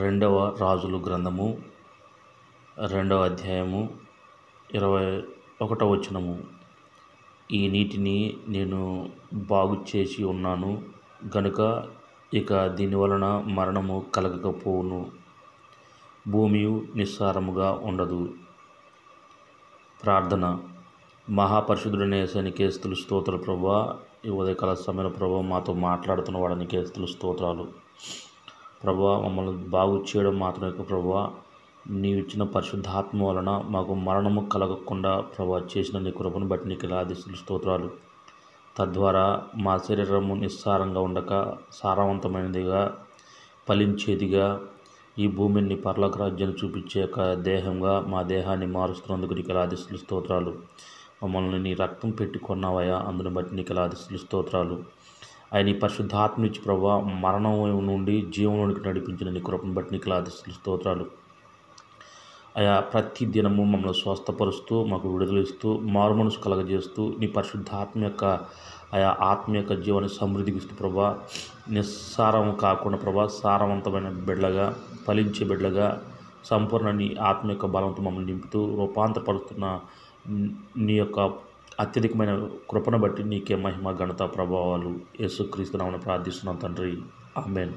రెండవ రాజులు గ్రంథము రెండవ అధ్యాయము ఇరవై ఒకటవ వచనము ఈ నీటిని నేను బాగు చేసి ఉన్నాను గనుక ఇక దీనివలన మరణము కలగకపోవును భూమి నిస్సారముగా ఉండదు ప్రార్థన మహాపరిశుద్ధుడనే సనికేస్తులు స్తోత్రాలు ప్రభా ఈ ఉదయకాల సమయంలో ప్రభా మాతో మాట్లాడుతున్న వాడనికేస్తులు స్తోత్రాలు ప్రభా మమ్మల్ని బాగు చేయడం మాత్రమే ప్రభా నీవిచ్చిన పరిశుద్ధాత్మ వలన మాకు మరణము కలగకుండా ప్రభా చేసిన నీ కృపను బట్టి నీకు లాదిస్తున్న స్తోత్రాలు తద్వారా మా శరీరము నిస్సారంగా ఉండక సారవంతమైనదిగా ఫలించేదిగా ఈ భూమిని పర్లక రాజ్యాన్ని చూపించే ఒక దేహంగా మా దేహాన్ని మారుస్తున్నందుకు నీకు లాదిస్తున్న స్తోత్రాలు మమ్మల్ని నీ రక్తం పెట్టుకున్నావయా అందుని బట్టి నీకు లాదిస్తున్న స్తోత్రాలు ఆయన ఈ పరిశుద్ధాత్మ ఇచ్చి ప్రభావ మరణం నుండి జీవంలోనికి నడిపించిన నీ కృపను బట్టి నీకు ఆదిస్తులు స్తోత్రాలు ఆయా ప్రతి దినము మమ్మల్ని స్వస్థపరుస్తూ మాకు విడుదలిస్తూ మారు మనసు కలగజేస్తూ నీ పరిశుద్ధాత్మ యొక్క ఆయా ఆత్మ యొక్క జీవాన్ని సమృద్ధిగిస్తూ ప్రభా నిస్సారం కాకుండా ప్రభా సారవంతమైన బిడ్డగా ఫలించే బిడ్డగా సంపూర్ణ నీ ఆత్మ యొక్క బలంతో మమ్మల్ని నింపుతూ రూపాంతపరుస్తున్న నీ యొక్క అత్యధికమైన కృపను బట్టి నీకే మహిమ ఘనత ప్రభావాలు యేసుక్రీస్తు నామన ప్రార్థిస్తున్నాం తండ్రి ఆమెన్